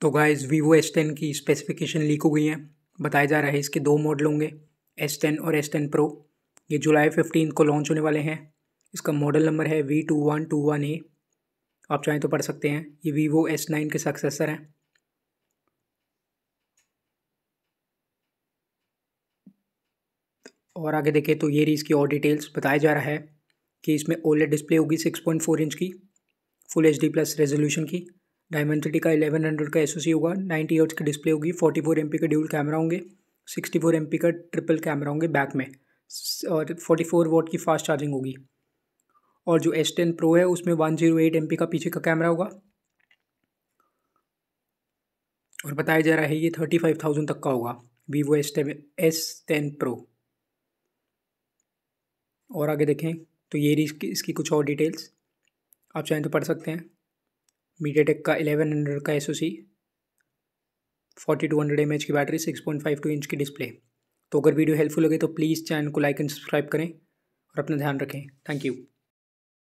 तो guys Vivo S ten की specification leak हो गई हैं बताया जा रहा है इसके दो मॉडल होंगे एस टेन और एस टेन प्रो ये जुलाई फिफ्टीन को लॉन्च होने वाले हैं इसका मॉडल नंबर है V two one two one A आप चाहें तो पढ़ सकते हैं ये वीवो एस नाइन के सक्सेसर हैं और आगे देखें तो ये रही इसकी और डिटेल्स बताया जा रहा है कि इसमें ओलेट डिस्प्ले होगी सिक्स पॉइंट फोर इंच की full H D plus resolution की डायमंड सिटी का एलेवन हंड्रेड का एस होगा नाइन्टी हर्ट्स की डिस्प्ले होगी फोर्टी फोर एम पी का ड्यूल कैमरा होंगे सिक्सटी फोर एम पी का ट्रिपल कैमरा होंगे बैक में और फोर्टी फोर वोट की फास्ट चार्जिंग होगी और जो एस टेन प्रो है उसमें one zero eight M P का पीछे का कैमरा होगा और बताया जा रहा है ये थर्टी फाइव थाउजेंड तक का होगा Vivo S ten S ten pro और आगे देखें तो ये रही इसकी, इसकी कुछ और डिटेल्स आप चाहें तो पढ़ सकते हैं मीडिया टेक का एलेवन हंड्रेड का S O C forty two hundred M H की battery six point five two inch की डिस्प्ले तो अगर वीडियो हेल्पफुल लगे तो प्लीज़ चैनल को लाइक एंड सब्सक्राइब करें और अपना ध्यान रखें थैंक यू